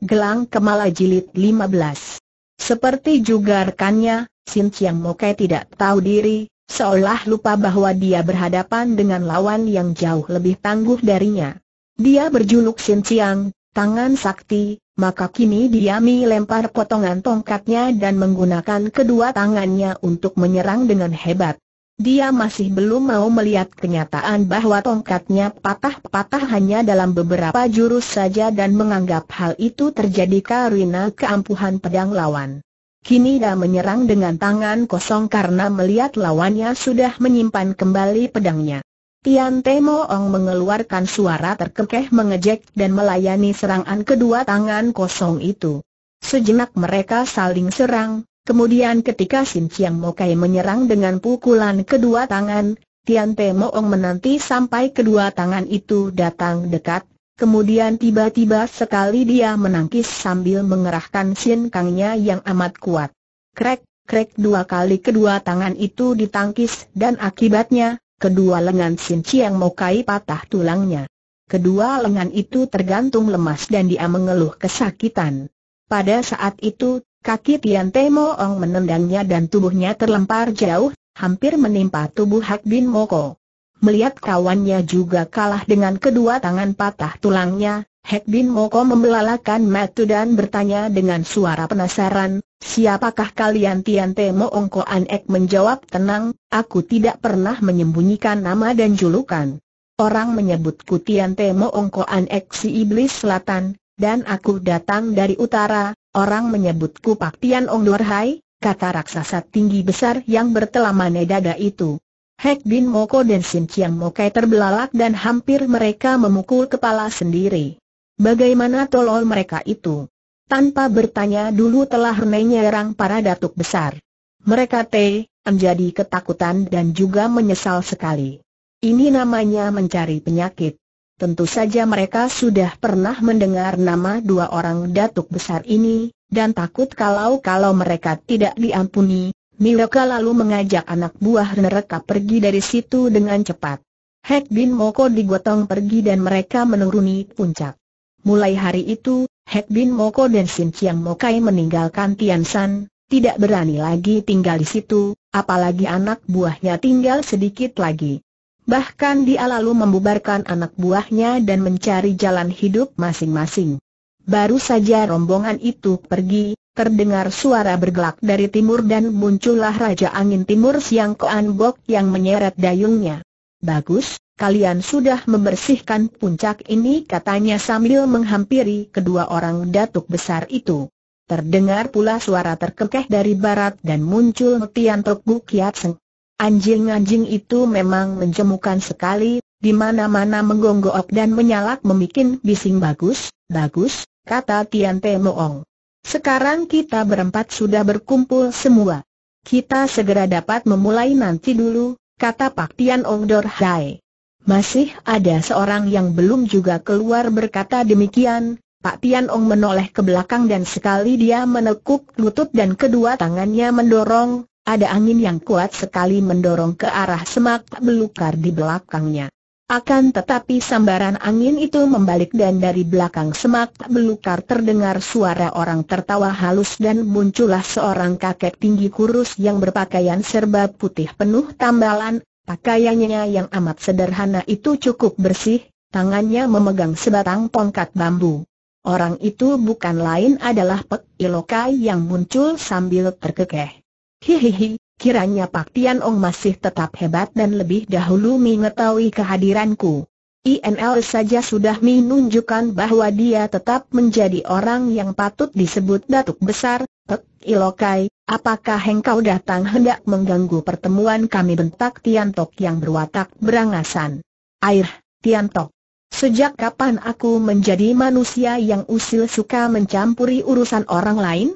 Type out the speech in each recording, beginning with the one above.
Gelang Kemala Jilid 15 Seperti juga rekannya, Sin Chiang Moke tidak tahu diri, seolah lupa bahwa dia berhadapan dengan lawan yang jauh lebih tangguh darinya. Dia berjuluk Sin Chiang, tangan sakti, maka kini dia melempar potongan tongkatnya dan menggunakan kedua tangannya untuk menyerang dengan hebat. Dia masih belum mau melihat kenyataan bahwa tongkatnya patah-patah hanya dalam beberapa jurus saja dan menganggap hal itu terjadi karena keampuhan pedang lawan. Kini dia menyerang dengan tangan kosong karena melihat lawannya sudah menyimpan kembali pedangnya. Tian Temo Ong mengeluarkan suara terkekeh mengejek dan melayani serangan kedua tangan kosong itu. Sejenak mereka saling serang, Kemudian ketika Sin Chiang Mo Kai menyerang dengan pukulan kedua tangan, Tian Te Moong menanti sampai kedua tangan itu datang dekat, kemudian tiba-tiba sekali dia menangkis sambil mengerahkan sin kangnya yang amat kuat. Krek, krek dua kali kedua tangan itu ditangkis dan akibatnya, kedua lengan Sin Chiang Mo Kai patah tulangnya. Kedua lengan itu tergantung lemas dan dia mengeluh kesakitan. Pada saat itu, Kaki Tian Mo Ong menendangnya dan tubuhnya terlempar jauh, hampir menimpa tubuh Hak Bin Moko. Melihat kawannya juga kalah dengan kedua tangan patah tulangnya, Hak Bin Moko membelalakan matu dan bertanya dengan suara penasaran, siapakah kalian Tian Mo Ong Koan Ek menjawab tenang, aku tidak pernah menyembunyikan nama dan julukan. Orang menyebutku Tian Ko An Ek si Iblis Selatan, dan aku datang dari utara, Orang menyebutku Pak Tian Ong Luar Hai, kata raksasa tinggi besar yang bertelamane dada itu. Hek Bin Moko dan Sin Chiang Mokai terbelalak dan hampir mereka memukul kepala sendiri. Bagaimana tolol mereka itu? Tanpa bertanya dulu telah menyerang para datuk besar. Mereka T, menjadi ketakutan dan juga menyesal sekali. Ini namanya mencari penyakit. Tentu saja mereka sudah pernah mendengar nama dua orang datuk besar ini, dan takut kalau-kalau mereka tidak diampuni, Miloka lalu mengajak anak buah mereka pergi dari situ dengan cepat. Hek Bin Moko digotong pergi dan mereka menuruni puncak. Mulai hari itu, Hek Bin Moko dan Sin Chiang Mokai meninggalkan Tian San, tidak berani lagi tinggal di situ, apalagi anak buahnya tinggal sedikit lagi. Bahkan dia lalu membubarkan anak buahnya dan mencari jalan hidup masing-masing. Baru saja rombongan itu pergi, terdengar suara bergelak dari timur dan muncullah Raja Angin Timur Siang Koan Bok yang menyeret dayungnya. Bagus, kalian sudah membersihkan puncak ini katanya sambil menghampiri kedua orang datuk besar itu. Terdengar pula suara terkekeh dari barat dan muncul Tian Tok Kiat Seng. Anjing-anjing itu memang menjemukan sekali, di mana-mana menggonggok dan menyalak memikin bising bagus, bagus, kata Tian Te Moong. Sekarang kita berempat sudah berkumpul semua. Kita segera dapat memulai nanti dulu, kata Pak Tian Ong Dor Hai. Masih ada seorang yang belum juga keluar berkata demikian, Pak Tian Ong menoleh ke belakang dan sekali dia menekuk lutut dan kedua tangannya mendorong, ada angin yang kuat sekali mendorong ke arah semak belukar di belakangnya. Akan tetapi sambaran angin itu membalik dan dari belakang semak belukar terdengar suara orang tertawa halus dan muncullah seorang kakek tinggi kurus yang berpakaian serba putih penuh tambalan, pakaiannya yang amat sederhana itu cukup bersih, tangannya memegang sebatang tongkat bambu. Orang itu bukan lain adalah Pek Ilokai yang muncul sambil terkekeh. Hihihi, kiranya Pak Tian Ong masih tetap hebat dan lebih dahulu mengetahui kehadiranku. INL saja sudah menunjukkan bahwa dia tetap menjadi orang yang patut disebut datuk besar, Pek Ilokai, apakah engkau datang hendak mengganggu pertemuan kami bentak Tian Tok yang berwatak berangasan. Air, Tian Tok. Sejak kapan aku menjadi manusia yang usil suka mencampuri urusan orang lain?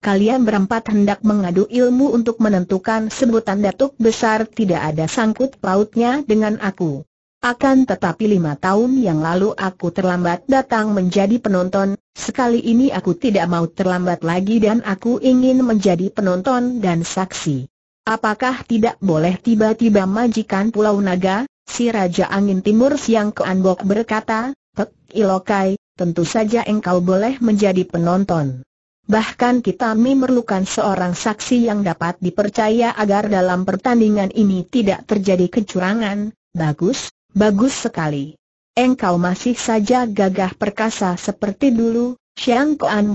kalian berempat hendak mengadu ilmu untuk menentukan sebutan datuk besar tidak ada sangkut pautnya dengan aku. Akan tetapi lima tahun yang lalu aku terlambat datang menjadi penonton, sekali ini aku tidak mau terlambat lagi dan aku ingin menjadi penonton dan saksi. Apakah tidak boleh tiba-tiba majikan Pulau Naga, si Raja Angin Timur Siang Keanbok berkata, Pek Ilokai, tentu saja engkau boleh menjadi penonton. Bahkan kita memerlukan seorang saksi yang dapat dipercaya agar dalam pertandingan ini tidak terjadi kecurangan. Bagus, bagus sekali. Engkau masih saja gagah perkasa seperti dulu, Xiang Kuan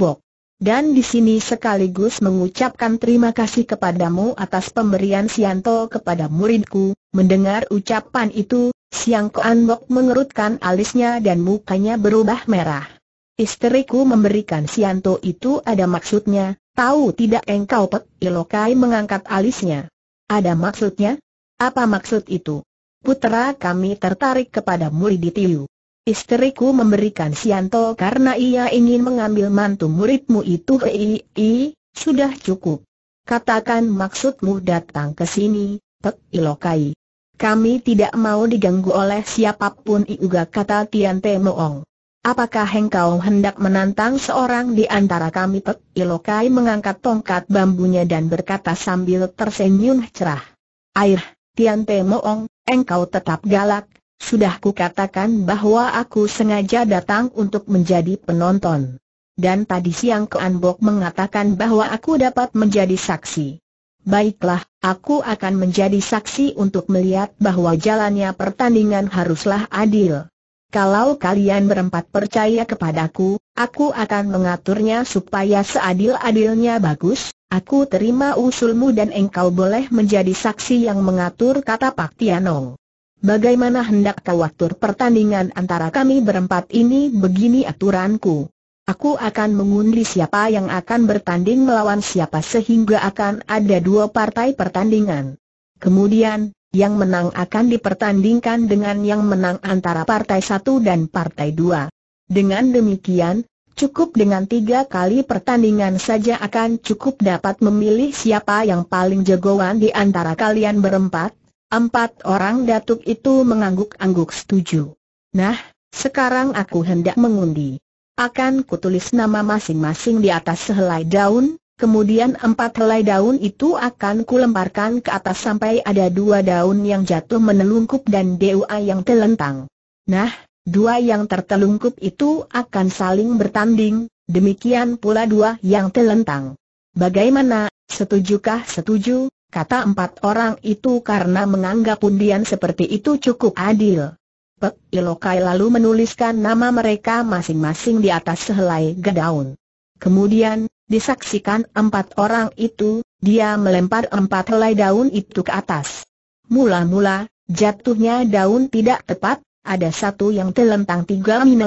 Dan di sini sekaligus mengucapkan terima kasih kepadamu atas pemberian Sianto kepada muridku. Mendengar ucapan itu, Siang Kuan mengerutkan alisnya dan mukanya berubah merah. Isteriku memberikan Sianto itu ada maksudnya, tahu tidak engkau pet? Ilokai mengangkat alisnya. Ada maksudnya? Apa maksud itu? Putera kami tertarik kepada murid Tiu. Istriku memberikan Sianto karena ia ingin mengambil mantu muridmu itu. Hei, sudah cukup. Katakan maksudmu datang ke sini, Pek Ilokai. Kami tidak mau diganggu oleh siapapun Iuga kata Tian Te Moong. Apakah engkau hendak menantang seorang di antara kami Pek Ilokai mengangkat tongkat bambunya dan berkata sambil tersenyum cerah. Air, Tian Pe Moong, engkau tetap galak, sudah katakan bahwa aku sengaja datang untuk menjadi penonton. Dan tadi siang Kean Bok mengatakan bahwa aku dapat menjadi saksi. Baiklah, aku akan menjadi saksi untuk melihat bahwa jalannya pertandingan haruslah adil. Kalau kalian berempat percaya kepadaku, aku akan mengaturnya supaya seadil-adilnya bagus, aku terima usulmu dan engkau boleh menjadi saksi yang mengatur kata Pak Tianong. Bagaimana hendak kau atur pertandingan antara kami berempat ini begini aturanku. Aku akan mengundi siapa yang akan bertanding melawan siapa sehingga akan ada dua partai pertandingan. Kemudian, yang menang akan dipertandingkan dengan yang menang antara Partai Satu dan Partai Dua. Dengan demikian, cukup dengan tiga kali pertandingan saja akan cukup dapat memilih siapa yang paling jagoan di antara kalian berempat. Empat orang datuk itu mengangguk-angguk setuju. Nah, sekarang aku hendak mengundi. Akan kutulis nama masing-masing di atas sehelai daun, Kemudian empat helai daun itu akan kulemparkan ke atas sampai ada dua daun yang jatuh menelungkup dan dua yang telentang. Nah, dua yang tertelungkup itu akan saling bertanding, demikian pula dua yang telentang. Bagaimana, setujukah setuju, kata empat orang itu karena menganggap undian seperti itu cukup adil. Pek Ilokai lalu menuliskan nama mereka masing-masing di atas sehelai gedaun. Kemudian, Disaksikan empat orang itu, dia melempar empat helai daun itu ke atas. Mula-mula, jatuhnya daun tidak tepat, ada satu yang telentang tiga mina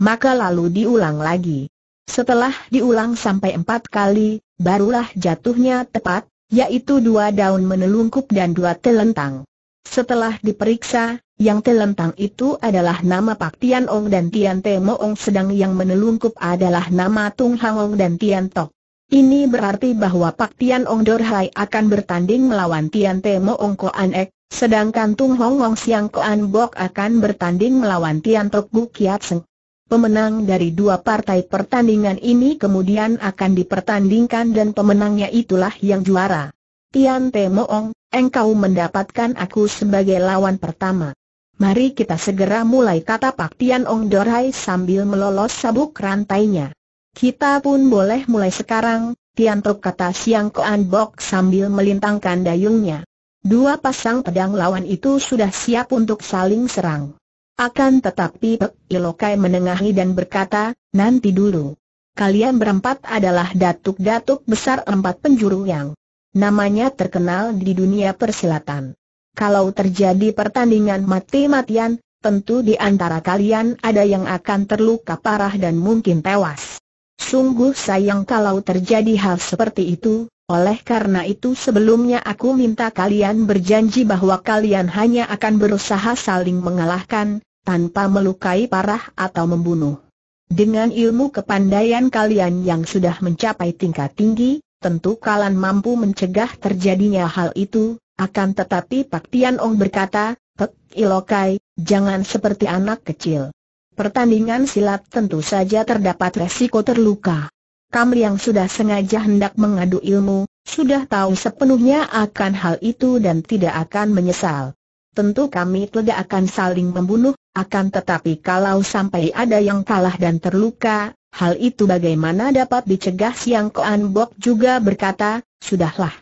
maka lalu diulang lagi. Setelah diulang sampai empat kali, barulah jatuhnya tepat, yaitu dua daun menelungkup dan dua telentang. Setelah diperiksa, yang telentang itu adalah nama Pak Tian Ong dan Tian Te Mo Ong sedang yang menelungkup adalah nama Tung Hang Ong dan Tian Tok. Ini berarti bahwa Pak Tian Ong Dorhai akan bertanding melawan Tian Te Mo Ong Koan Ek, sedangkan Tung Hong Ong Siang Ko An Bok akan bertanding melawan Tian Tok Gu Kiat Seng. Pemenang dari dua partai pertandingan ini kemudian akan dipertandingkan dan pemenangnya itulah yang juara. Tian Te Mo Ong, engkau mendapatkan aku sebagai lawan pertama. Mari kita segera mulai kata Pak Tian Ong Dorai sambil melolos sabuk rantainya. Kita pun boleh mulai sekarang, Tian Tok kata Siang Koan Bok sambil melintangkan dayungnya. Dua pasang pedang lawan itu sudah siap untuk saling serang. Akan tetapi Pek Ilokai menengahi dan berkata, nanti dulu. Kalian berempat adalah datuk-datuk besar empat penjuru yang namanya terkenal di dunia persilatan kalau terjadi pertandingan mati-matian, tentu di antara kalian ada yang akan terluka parah dan mungkin tewas. Sungguh sayang kalau terjadi hal seperti itu, oleh karena itu sebelumnya aku minta kalian berjanji bahwa kalian hanya akan berusaha saling mengalahkan, tanpa melukai parah atau membunuh. Dengan ilmu kepandaian kalian yang sudah mencapai tingkat tinggi, tentu kalian mampu mencegah terjadinya hal itu, akan tetapi Pak Tian Ong berkata, Pek Ilokai, jangan seperti anak kecil. Pertandingan silat tentu saja terdapat resiko terluka. Kamu yang sudah sengaja hendak mengadu ilmu, sudah tahu sepenuhnya akan hal itu dan tidak akan menyesal. Tentu kami tidak akan saling membunuh, akan tetapi kalau sampai ada yang kalah dan terluka, hal itu bagaimana dapat dicegah Siang Koan Bok juga berkata, sudahlah.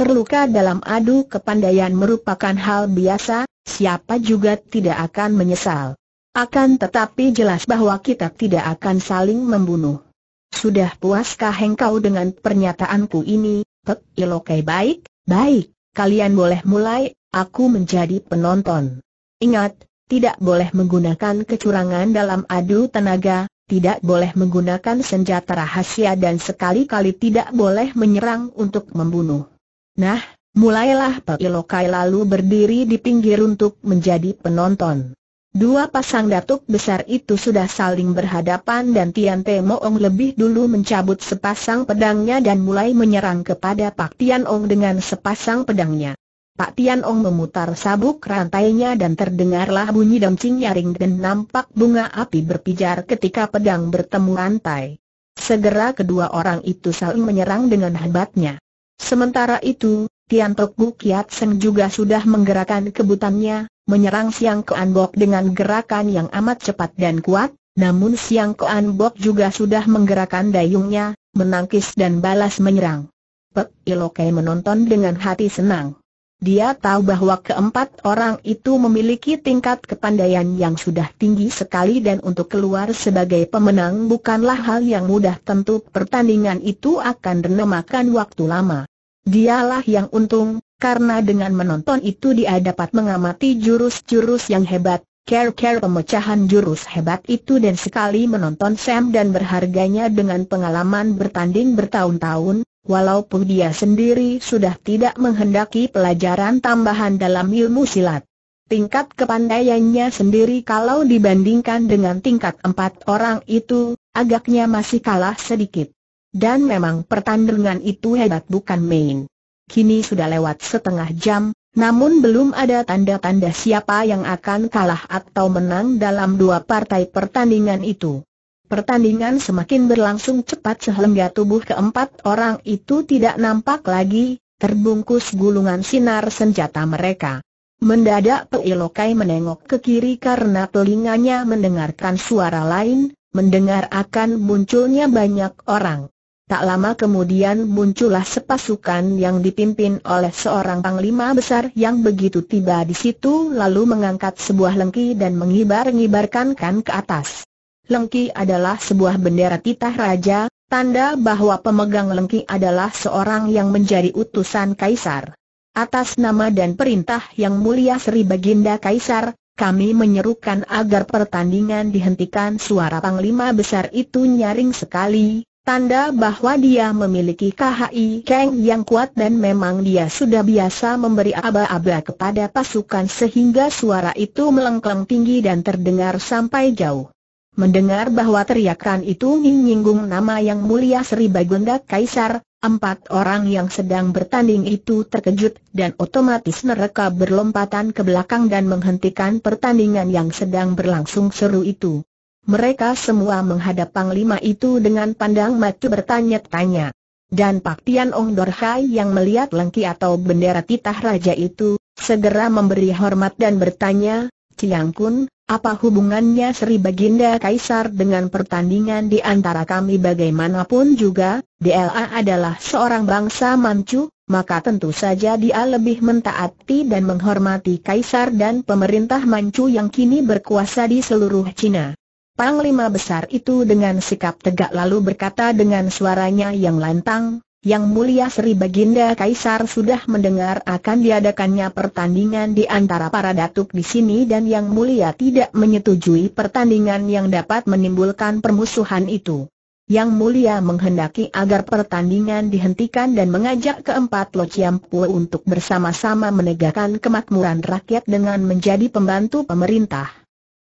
Terluka dalam adu kepandaian merupakan hal biasa, siapa juga tidak akan menyesal. Akan tetapi jelas bahwa kita tidak akan saling membunuh. Sudah puaskah engkau dengan pernyataanku ini, Pek Ilokai iya, baik, baik, kalian boleh mulai, aku menjadi penonton. Ingat, tidak boleh menggunakan kecurangan dalam adu tenaga, tidak boleh menggunakan senjata rahasia dan sekali-kali tidak boleh menyerang untuk membunuh. Nah, mulailah Ilokai lalu berdiri di pinggir untuk menjadi penonton. Dua pasang datuk besar itu sudah saling berhadapan dan Tian Te Moong lebih dulu mencabut sepasang pedangnya dan mulai menyerang kepada Pak Tian Ong dengan sepasang pedangnya. Pak Tian Ong memutar sabuk rantainya dan terdengarlah bunyi dancing nyaring dan nampak bunga api berpijar ketika pedang bertemu rantai. Segera kedua orang itu saling menyerang dengan hebatnya. Sementara itu, Tian Tiantok Kiat Seng juga sudah menggerakkan kebutannya, menyerang Siang Koan Bok dengan gerakan yang amat cepat dan kuat, namun Siang Koan Bok juga sudah menggerakkan dayungnya, menangkis dan balas menyerang. Pek Ilokai menonton dengan hati senang. Dia tahu bahwa keempat orang itu memiliki tingkat kepandaian yang sudah tinggi sekali dan untuk keluar sebagai pemenang bukanlah hal yang mudah tentu pertandingan itu akan renemakan waktu lama. Dialah yang untung, karena dengan menonton itu dia dapat mengamati jurus-jurus yang hebat, care-care pemecahan jurus hebat itu dan sekali menonton Sam dan berharganya dengan pengalaman bertanding bertahun-tahun, walaupun dia sendiri sudah tidak menghendaki pelajaran tambahan dalam ilmu silat. Tingkat kepandaiannya sendiri kalau dibandingkan dengan tingkat empat orang itu, agaknya masih kalah sedikit. Dan memang pertandingan itu hebat bukan main. Kini sudah lewat setengah jam, namun belum ada tanda-tanda siapa yang akan kalah atau menang dalam dua partai pertandingan itu. Pertandingan semakin berlangsung cepat sehingga tubuh keempat orang itu tidak nampak lagi, terbungkus gulungan sinar senjata mereka. Mendadak Pei Lokai menengok ke kiri karena telinganya mendengarkan suara lain, mendengar akan munculnya banyak orang. Tak lama kemudian muncullah sepasukan yang dipimpin oleh seorang panglima besar yang begitu tiba di situ lalu mengangkat sebuah lengki dan mengibar-ngibarkan kan ke atas. Lengki adalah sebuah bendera titah raja, tanda bahwa pemegang lengki adalah seorang yang menjadi utusan kaisar. Atas nama dan perintah yang mulia Sri Baginda Kaisar, kami menyerukan agar pertandingan dihentikan suara panglima besar itu nyaring sekali, Tanda bahwa dia memiliki KHI Kang yang kuat dan memang dia sudah biasa memberi aba-aba kepada pasukan sehingga suara itu melengkung tinggi dan terdengar sampai jauh. Mendengar bahwa teriakan itu menyinggung nama yang mulia Sri Baginda Kaisar, empat orang yang sedang bertanding itu terkejut dan otomatis mereka berlompatan ke belakang dan menghentikan pertandingan yang sedang berlangsung seru itu. Mereka semua menghadap panglima itu dengan pandang mata bertanya-tanya. Dan Pak Tian Ong Dorhai yang melihat lengki atau bendera titah raja itu, segera memberi hormat dan bertanya, Ciang Kun, apa hubungannya Sri Baginda Kaisar dengan pertandingan di antara kami bagaimanapun juga, DLA adalah seorang bangsa Manchu, maka tentu saja dia lebih mentaati dan menghormati Kaisar dan pemerintah Manchu yang kini berkuasa di seluruh Cina. Panglima besar itu dengan sikap tegak lalu berkata dengan suaranya yang lantang, Yang mulia Sri Baginda Kaisar sudah mendengar akan diadakannya pertandingan di antara para datuk di sini dan Yang mulia tidak menyetujui pertandingan yang dapat menimbulkan permusuhan itu. Yang mulia menghendaki agar pertandingan dihentikan dan mengajak keempat lociampu untuk bersama-sama menegakkan kemakmuran rakyat dengan menjadi pembantu pemerintah.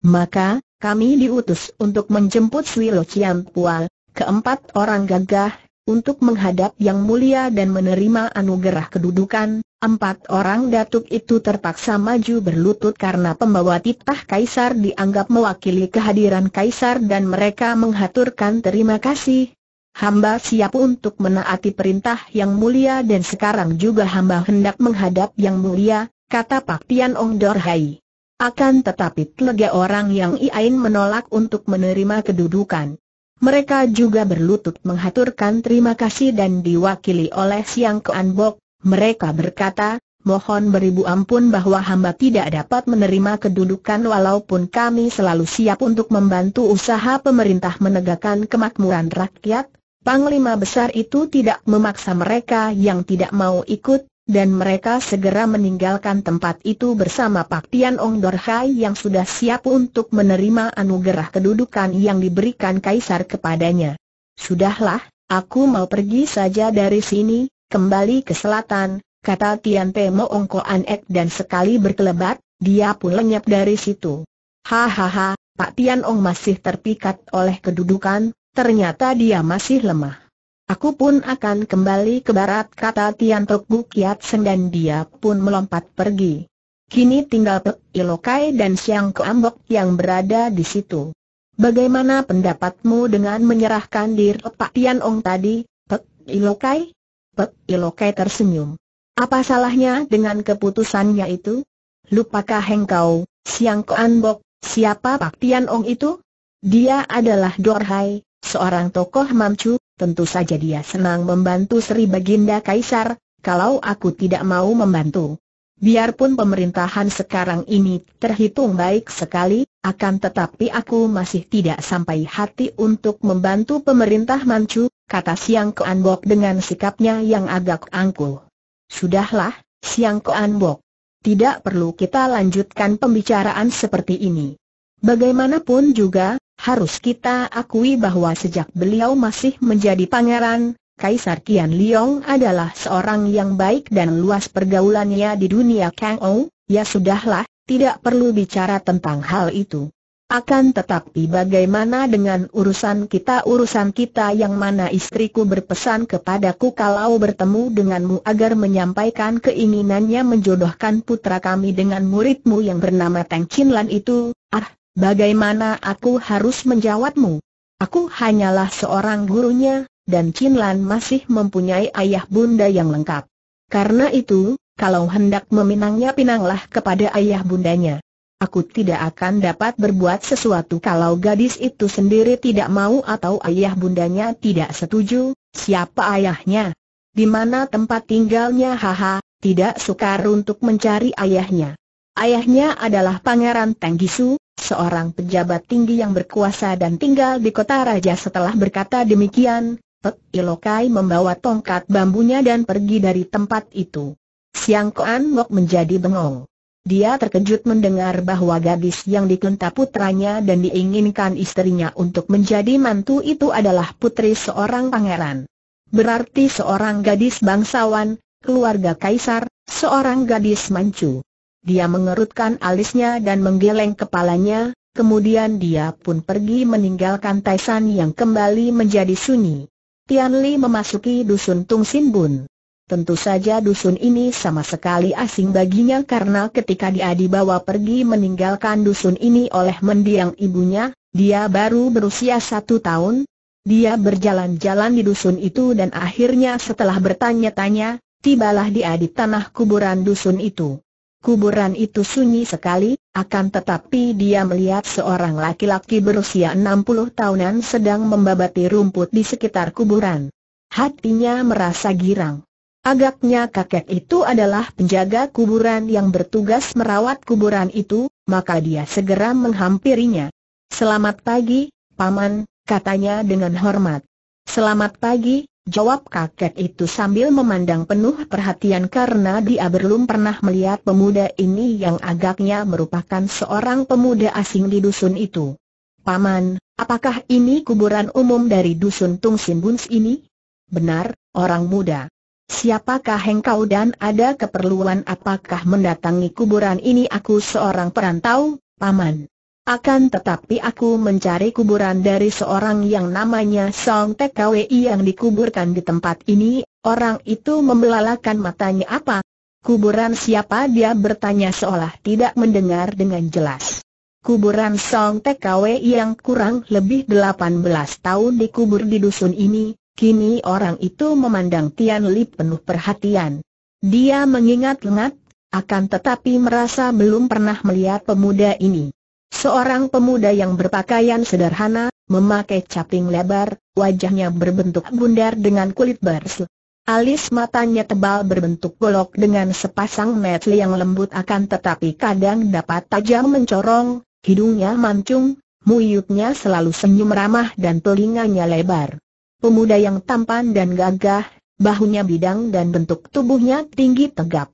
Maka, kami diutus untuk menjemput Swilo Chiam Pua, keempat orang gagah, untuk menghadap Yang Mulia dan menerima anugerah kedudukan, empat orang datuk itu terpaksa maju berlutut karena pembawa titah kaisar dianggap mewakili kehadiran kaisar dan mereka menghaturkan terima kasih. Hamba siap untuk menaati perintah Yang Mulia dan sekarang juga hamba hendak menghadap Yang Mulia, kata Pak Tian Ong Dor akan tetapi telega orang yang iain menolak untuk menerima kedudukan. Mereka juga berlutut menghaturkan terima kasih dan diwakili oleh Siang keanbok, Mereka berkata, mohon beribu ampun bahwa hamba tidak dapat menerima kedudukan walaupun kami selalu siap untuk membantu usaha pemerintah menegakkan kemakmuran rakyat. Panglima besar itu tidak memaksa mereka yang tidak mau ikut, dan mereka segera meninggalkan tempat itu bersama Pak Tian Ong Dorhai yang sudah siap untuk menerima anugerah kedudukan yang diberikan Kaisar kepadanya. Sudahlah, aku mau pergi saja dari sini, kembali ke selatan, kata Tian Te Mo Ong An Ek dan sekali berkelebat, dia pun lenyap dari situ. Hahaha, Pak Tian Ong masih terpikat oleh kedudukan, ternyata dia masih lemah. Aku pun akan kembali ke barat kata Tian Tok Bukiat Kiat Seng dan dia pun melompat pergi. Kini tinggal Pek Ilokai dan Siang Keambok yang berada di situ. Bagaimana pendapatmu dengan menyerahkan diri Pak Tian Ong tadi, Pek Ilokai? Pek Ilokai tersenyum. Apa salahnya dengan keputusannya itu? Lupakah engkau, Siang Keambok, siapa Pak Tian Ong itu? Dia adalah Dorhai, seorang tokoh mamcu, tentu saja dia senang membantu Sri Baginda Kaisar, kalau aku tidak mau membantu. Biarpun pemerintahan sekarang ini terhitung baik sekali, akan tetapi aku masih tidak sampai hati untuk membantu pemerintah Manchu, kata Siang Koan Bok dengan sikapnya yang agak angkuh. Sudahlah, Siang Koan Bok. Tidak perlu kita lanjutkan pembicaraan seperti ini. Bagaimanapun juga, harus kita akui bahwa sejak beliau masih menjadi pangeran, Kaisar Qian Liong adalah seorang yang baik dan luas pergaulannya di dunia Kang Ou, ya sudahlah, tidak perlu bicara tentang hal itu. Akan tetapi bagaimana dengan urusan kita urusan kita yang mana istriku berpesan kepadaku kalau bertemu denganmu agar menyampaikan keinginannya menjodohkan putra kami dengan muridmu yang bernama Teng Chin Lan itu, ah Bagaimana aku harus menjawabmu? Aku hanyalah seorang gurunya, dan Chin Lan masih mempunyai ayah bunda yang lengkap. Karena itu, kalau hendak meminangnya pinanglah kepada ayah bundanya. Aku tidak akan dapat berbuat sesuatu kalau gadis itu sendiri tidak mau atau ayah bundanya tidak setuju, siapa ayahnya? Di mana tempat tinggalnya haha, tidak sukar untuk mencari ayahnya. Ayahnya adalah Pangeran Tenggisu, seorang pejabat tinggi yang berkuasa dan tinggal di kota raja setelah berkata demikian, Pek Ilokai membawa tongkat bambunya dan pergi dari tempat itu. Siang Koan menjadi bengong. Dia terkejut mendengar bahwa gadis yang dikunta putranya dan diinginkan istrinya untuk menjadi mantu itu adalah putri seorang pangeran. Berarti seorang gadis bangsawan, keluarga kaisar, seorang gadis mancu. Dia mengerutkan alisnya dan menggeleng kepalanya, kemudian dia pun pergi meninggalkan Taisan yang kembali menjadi sunyi. Tian Li memasuki dusun Tung Sin Bun. Tentu saja dusun ini sama sekali asing baginya karena ketika dia dibawa pergi meninggalkan dusun ini oleh mendiang ibunya, dia baru berusia satu tahun. Dia berjalan-jalan di dusun itu dan akhirnya setelah bertanya-tanya, tibalah dia di tanah kuburan dusun itu. Kuburan itu sunyi sekali, akan tetapi dia melihat seorang laki-laki berusia 60 tahunan sedang membabati rumput di sekitar kuburan. Hatinya merasa girang. Agaknya kakek itu adalah penjaga kuburan yang bertugas merawat kuburan itu, maka dia segera menghampirinya. Selamat pagi, Paman, katanya dengan hormat. Selamat pagi, Jawab kakek itu sambil memandang penuh perhatian karena dia belum pernah melihat pemuda ini yang agaknya merupakan seorang pemuda asing di dusun itu. Paman, apakah ini kuburan umum dari dusun Tung Buns ini? Benar, orang muda. Siapakah engkau dan ada keperluan apakah mendatangi kuburan ini aku seorang perantau, Paman? Akan tetapi aku mencari kuburan dari seorang yang namanya Song TKWI yang dikuburkan di tempat ini, orang itu membelalakan matanya apa? Kuburan siapa dia bertanya seolah tidak mendengar dengan jelas. Kuburan Song TKW yang kurang lebih 18 tahun dikubur di dusun ini, kini orang itu memandang Tian Li penuh perhatian. Dia mengingat-ingat, akan tetapi merasa belum pernah melihat pemuda ini. Seorang pemuda yang berpakaian sederhana, memakai caping lebar, wajahnya berbentuk bundar dengan kulit bersel. Alis matanya tebal berbentuk golok dengan sepasang mata yang lembut akan tetapi kadang dapat tajam mencorong, hidungnya mancung, muyutnya selalu senyum ramah dan telinganya lebar. Pemuda yang tampan dan gagah, bahunya bidang dan bentuk tubuhnya tinggi tegap.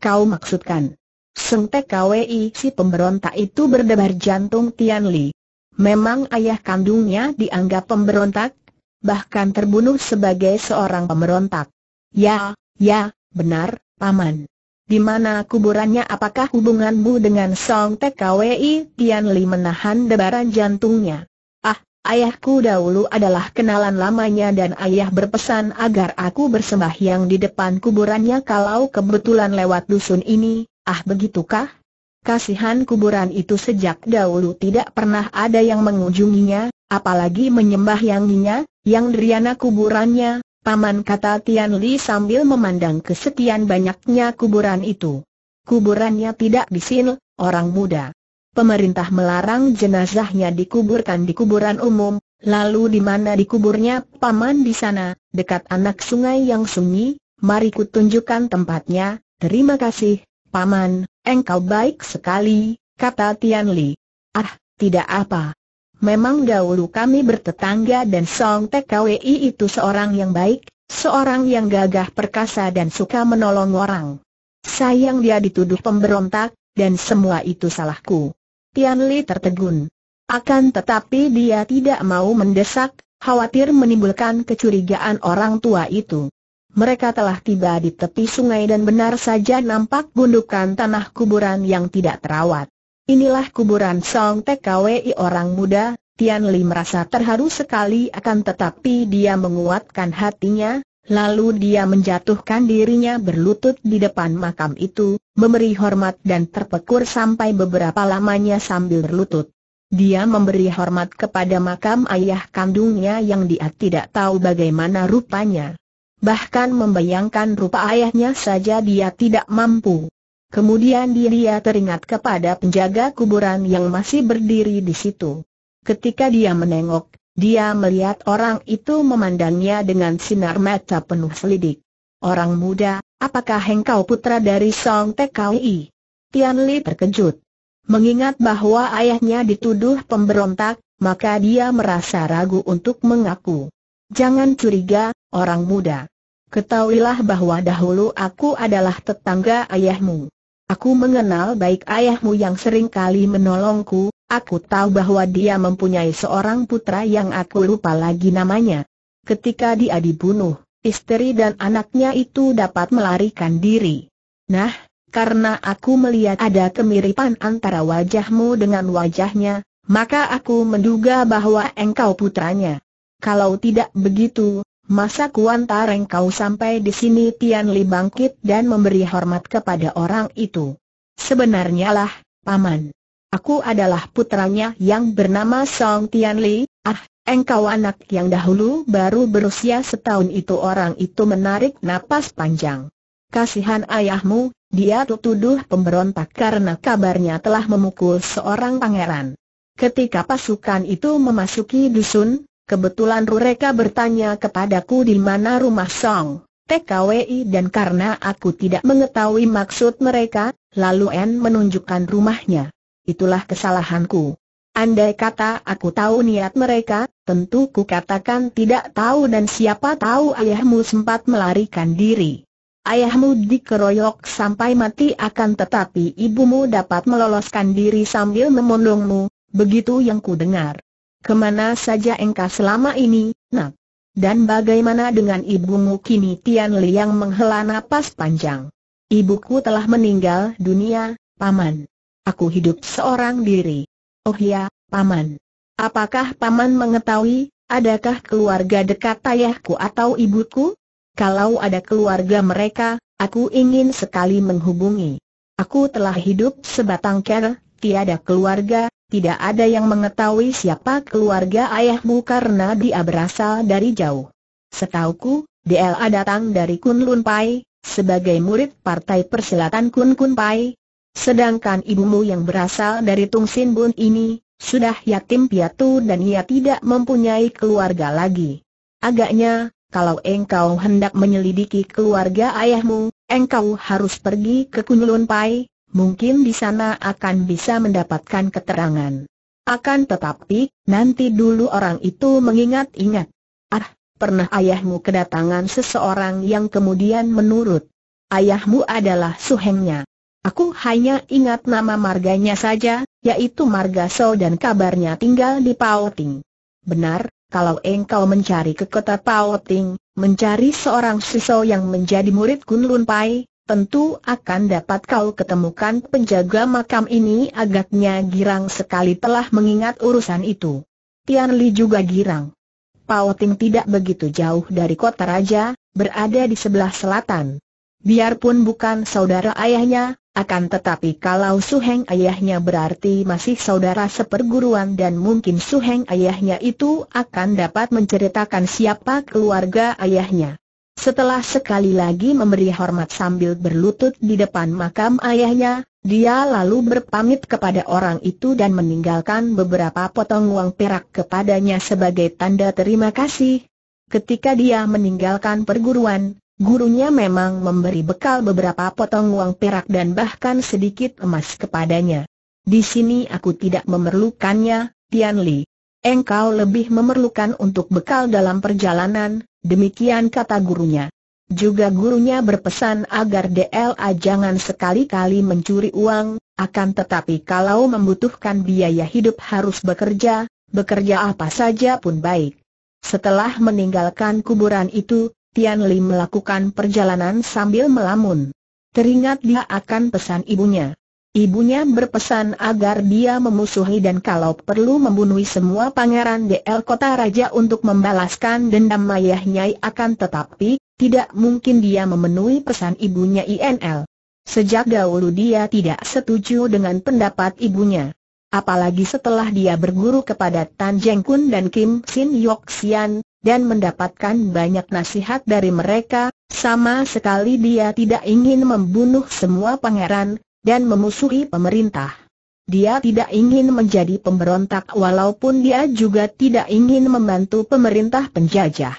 Kau maksudkan? SMPKWI si pemberontak itu berdebar jantung Tian Li. Memang ayah kandungnya dianggap pemberontak, bahkan terbunuh sebagai seorang pemberontak. Ya, ya, benar, Paman. Di mana kuburannya apakah hubunganmu dengan Song TKWI? Tian Li menahan debaran jantungnya. Ah, ayahku dahulu adalah kenalan lamanya dan ayah berpesan agar aku bersembahyang di depan kuburannya kalau kebetulan lewat dusun ini, Ah begitukah? Kasihan kuburan itu sejak dahulu tidak pernah ada yang mengunjunginya, apalagi menyembah yanginya, yang deriana kuburannya, paman kata Tian Li sambil memandang kesetian banyaknya kuburan itu. Kuburannya tidak disin, orang muda. Pemerintah melarang jenazahnya dikuburkan di kuburan umum, lalu di mana dikuburnya paman di sana, dekat anak sungai yang sunyi, mari kutunjukkan tempatnya, terima kasih, Paman, engkau baik sekali, kata Tian Li. Ah, tidak apa. Memang dahulu kami bertetangga dan Song TKWI itu seorang yang baik, seorang yang gagah perkasa dan suka menolong orang. Sayang dia dituduh pemberontak, dan semua itu salahku. Tian Li tertegun. Akan tetapi dia tidak mau mendesak, khawatir menimbulkan kecurigaan orang tua itu. Mereka telah tiba di tepi sungai dan benar saja nampak gundukan tanah kuburan yang tidak terawat. Inilah kuburan Song TKWI orang muda, Tian Li merasa terharu sekali akan tetapi dia menguatkan hatinya, lalu dia menjatuhkan dirinya berlutut di depan makam itu, memberi hormat dan terpekur sampai beberapa lamanya sambil berlutut. Dia memberi hormat kepada makam ayah kandungnya yang dia tidak tahu bagaimana rupanya bahkan membayangkan rupa ayahnya saja dia tidak mampu. Kemudian dia teringat kepada penjaga kuburan yang masih berdiri di situ. Ketika dia menengok, dia melihat orang itu memandangnya dengan sinar mata penuh selidik. Orang muda, apakah engkau putra dari Song TKI? Tian Li terkejut. Mengingat bahwa ayahnya dituduh pemberontak, maka dia merasa ragu untuk mengaku. Jangan curiga, orang muda. Ketahuilah bahwa dahulu aku adalah tetangga ayahmu. Aku mengenal baik ayahmu yang sering kali menolongku, aku tahu bahwa dia mempunyai seorang putra yang aku lupa lagi namanya. Ketika dia dibunuh, istri dan anaknya itu dapat melarikan diri. Nah, karena aku melihat ada kemiripan antara wajahmu dengan wajahnya, maka aku menduga bahwa engkau putranya. Kalau tidak begitu, Masa Kuan Tareng kau sampai di sini Tian Li bangkit dan memberi hormat kepada orang itu. Sebenarnya lah, Paman. Aku adalah putranya yang bernama Song Tian Li, ah, engkau anak yang dahulu baru berusia setahun itu orang itu menarik napas panjang. Kasihan ayahmu, dia tuduh pemberontak karena kabarnya telah memukul seorang pangeran. Ketika pasukan itu memasuki dusun, Kebetulan Rureka bertanya kepadaku di mana rumah Song, TKWI dan karena aku tidak mengetahui maksud mereka, lalu N menunjukkan rumahnya. Itulah kesalahanku. Andai kata aku tahu niat mereka, tentu ku katakan tidak tahu dan siapa tahu ayahmu sempat melarikan diri. Ayahmu dikeroyok sampai mati akan tetapi ibumu dapat meloloskan diri sambil memondongmu, begitu yang ku dengar. Kemana saja engkau selama ini, nak? Dan bagaimana dengan ibumu kini Tian Liang menghela nafas panjang. Ibuku telah meninggal dunia, Paman. Aku hidup seorang diri. Oh ya, Paman. Apakah Paman mengetahui, adakah keluarga dekat ayahku atau ibuku? Kalau ada keluarga mereka, aku ingin sekali menghubungi. Aku telah hidup sebatang kera, tiada keluarga, tidak ada yang mengetahui siapa keluarga ayahmu karena dia berasal dari jauh. Setauku, DLA datang dari Kunlun Pai, sebagai murid Partai Persilatan Kun Kun Pai. Sedangkan ibumu yang berasal dari Tung Sin Bun ini, sudah yatim piatu dan ia tidak mempunyai keluarga lagi. Agaknya, kalau engkau hendak menyelidiki keluarga ayahmu, engkau harus pergi ke Kunlun Pai, mungkin di sana akan bisa mendapatkan keterangan. Akan tetapi, nanti dulu orang itu mengingat-ingat. Ah, pernah ayahmu kedatangan seseorang yang kemudian menurut. Ayahmu adalah suhengnya. Aku hanya ingat nama marganya saja, yaitu Marga So dan kabarnya tinggal di Pauting. Benar, kalau engkau mencari ke kota Pauting, mencari seorang Siso yang menjadi murid Kunlun Pai, tentu akan dapat kau ketemukan penjaga makam ini agaknya girang sekali telah mengingat urusan itu. Tian Li juga girang. Pao Ting tidak begitu jauh dari kota raja, berada di sebelah selatan. Biarpun bukan saudara ayahnya, akan tetapi kalau Suheng ayahnya berarti masih saudara seperguruan dan mungkin Suheng ayahnya itu akan dapat menceritakan siapa keluarga ayahnya. Setelah sekali lagi memberi hormat sambil berlutut di depan makam ayahnya, dia lalu berpamit kepada orang itu dan meninggalkan beberapa potong uang perak kepadanya sebagai tanda terima kasih. Ketika dia meninggalkan perguruan, gurunya memang memberi bekal beberapa potong uang perak dan bahkan sedikit emas kepadanya. Di sini aku tidak memerlukannya, Tian Li. Engkau lebih memerlukan untuk bekal dalam perjalanan, Demikian kata gurunya. Juga gurunya berpesan agar DLA jangan sekali-kali mencuri uang, akan tetapi kalau membutuhkan biaya hidup harus bekerja, bekerja apa saja pun baik. Setelah meninggalkan kuburan itu, Tian Li melakukan perjalanan sambil melamun. Teringat dia akan pesan ibunya. Ibunya berpesan agar dia memusuhi dan kalau perlu membunuh semua pangeran DL Kota Raja untuk membalaskan dendam Mayah Nyai akan tetapi, tidak mungkin dia memenuhi pesan ibunya INL. Sejak dahulu dia tidak setuju dengan pendapat ibunya. Apalagi setelah dia berguru kepada Tan Jeng Kun dan Kim Sin Yok Sian, dan mendapatkan banyak nasihat dari mereka, sama sekali dia tidak ingin membunuh semua pangeran, dan memusuhi pemerintah. Dia tidak ingin menjadi pemberontak walaupun dia juga tidak ingin membantu pemerintah penjajah.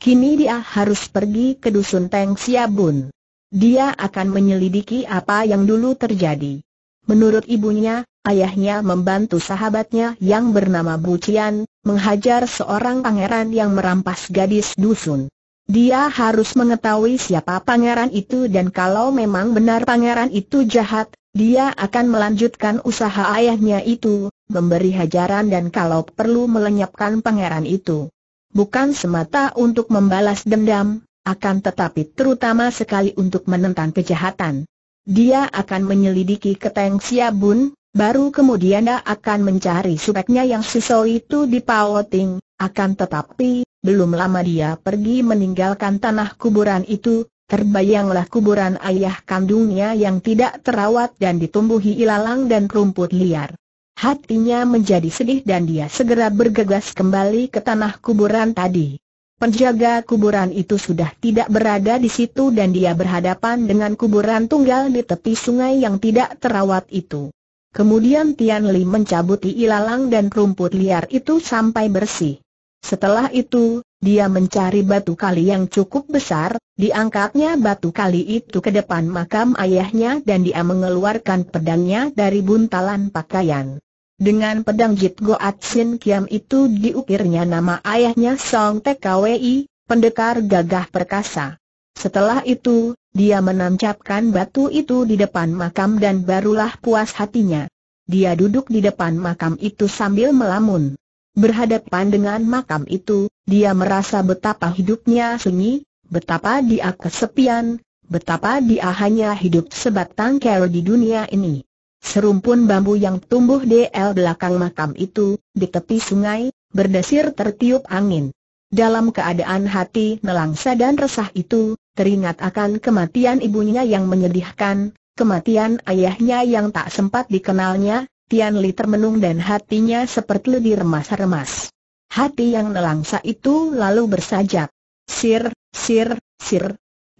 Kini dia harus pergi ke dusun Teng Siabun. Dia akan menyelidiki apa yang dulu terjadi. Menurut ibunya, ayahnya membantu sahabatnya yang bernama Bucian menghajar seorang pangeran yang merampas gadis dusun. Dia harus mengetahui siapa pangeran itu dan kalau memang benar pangeran itu jahat, dia akan melanjutkan usaha ayahnya itu, memberi hajaran dan kalau perlu melenyapkan pangeran itu. Bukan semata untuk membalas dendam, akan tetapi terutama sekali untuk menentang kejahatan. Dia akan menyelidiki keteng Siabun, Baru kemudian dia akan mencari subeknya yang siso itu di Pawoting, akan tetapi, belum lama dia pergi meninggalkan tanah kuburan itu, terbayanglah kuburan ayah kandungnya yang tidak terawat dan ditumbuhi ilalang dan rumput liar. Hatinya menjadi sedih dan dia segera bergegas kembali ke tanah kuburan tadi. Penjaga kuburan itu sudah tidak berada di situ dan dia berhadapan dengan kuburan tunggal di tepi sungai yang tidak terawat itu. Kemudian Tian Li mencabuti ilalang dan rumput liar itu sampai bersih. Setelah itu, dia mencari batu kali yang cukup besar, diangkatnya batu kali itu ke depan makam ayahnya dan dia mengeluarkan pedangnya dari buntalan pakaian. Dengan pedang Jit Goat Sin Kiam itu diukirnya nama ayahnya Song TKWI, pendekar gagah perkasa. Setelah itu, dia menancapkan batu itu di depan makam dan barulah puas hatinya. Dia duduk di depan makam itu sambil melamun. Berhadapan dengan makam itu, dia merasa betapa hidupnya sunyi, betapa dia kesepian, betapa dia hanya hidup sebatang kara di dunia ini. Serumpun bambu yang tumbuh di el belakang makam itu, di tepi sungai, berdesir tertiup angin. Dalam keadaan hati nelangsa dan resah itu, teringat akan kematian ibunya yang menyedihkan, kematian ayahnya yang tak sempat dikenalnya, Tian Li termenung dan hatinya seperti diremas-remas. Hati yang nelangsa itu lalu bersajak. Sir, sir, sir,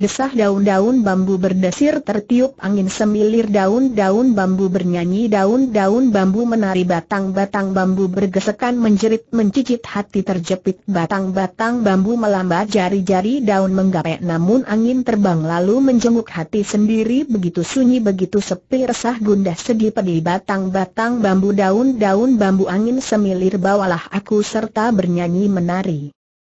Desah daun-daun bambu berdesir tertiup angin semilir daun-daun bambu bernyanyi daun-daun bambu menari batang-batang bambu bergesekan menjerit mencicit hati terjepit batang-batang bambu melambat jari-jari daun menggapai namun angin terbang lalu menjenguk hati sendiri begitu sunyi begitu sepi resah gundah sedih pedih batang-batang bambu daun-daun bambu angin semilir bawalah aku serta bernyanyi menari.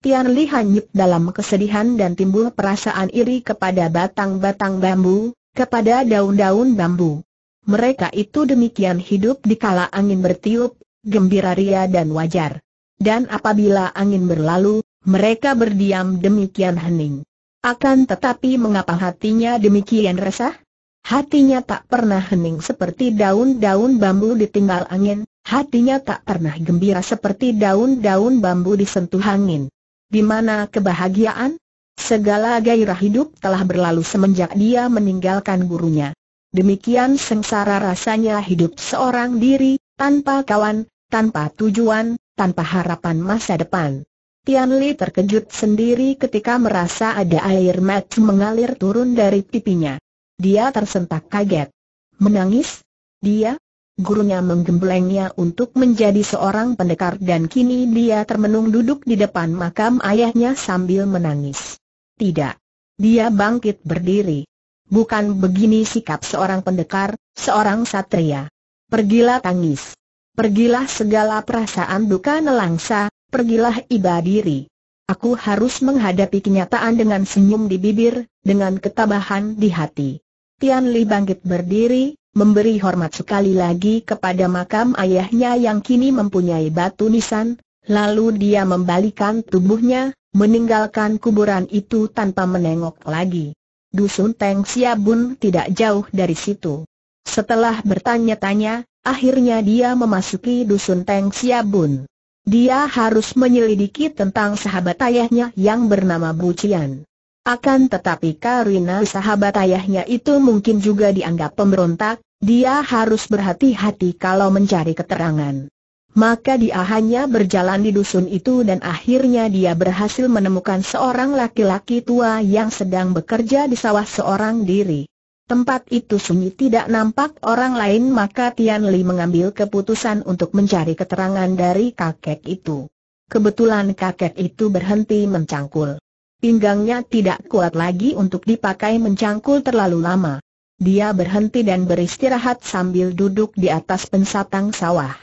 Tian Li hanyut dalam kesedihan dan timbul perasaan iri kepada batang-batang bambu, kepada daun-daun bambu. Mereka itu demikian hidup di kala angin bertiup, gembira ria dan wajar. Dan apabila angin berlalu, mereka berdiam demikian hening. Akan tetapi mengapa hatinya demikian resah? Hatinya tak pernah hening seperti daun-daun bambu ditinggal angin, hatinya tak pernah gembira seperti daun-daun bambu disentuh angin. Di mana kebahagiaan? Segala gairah hidup telah berlalu semenjak dia meninggalkan gurunya. Demikian sengsara rasanya hidup seorang diri, tanpa kawan, tanpa tujuan, tanpa harapan masa depan. Tian Li terkejut sendiri ketika merasa ada air mata mengalir turun dari pipinya. Dia tersentak kaget. Menangis? Dia? gurunya menggemblengnya untuk menjadi seorang pendekar dan kini dia termenung duduk di depan makam ayahnya sambil menangis. Tidak. Dia bangkit berdiri. Bukan begini sikap seorang pendekar, seorang satria. Pergilah tangis. Pergilah segala perasaan duka nelangsa, pergilah iba diri. Aku harus menghadapi kenyataan dengan senyum di bibir, dengan ketabahan di hati. Tian Li bangkit berdiri, memberi hormat sekali lagi kepada makam ayahnya yang kini mempunyai batu nisan, lalu dia membalikan tubuhnya, meninggalkan kuburan itu tanpa menengok lagi. Dusun Teng Siabun tidak jauh dari situ. Setelah bertanya-tanya, akhirnya dia memasuki dusun Teng Siabun. Dia harus menyelidiki tentang sahabat ayahnya yang bernama Bucian. Akan tetapi Karina sahabat ayahnya itu mungkin juga dianggap pemberontak, dia harus berhati-hati kalau mencari keterangan. Maka dia hanya berjalan di dusun itu dan akhirnya dia berhasil menemukan seorang laki-laki tua yang sedang bekerja di sawah seorang diri. Tempat itu sunyi tidak nampak orang lain maka Tian Li mengambil keputusan untuk mencari keterangan dari kakek itu. Kebetulan kakek itu berhenti mencangkul. Pinggangnya tidak kuat lagi untuk dipakai mencangkul terlalu lama. Dia berhenti dan beristirahat sambil duduk di atas pensatang sawah.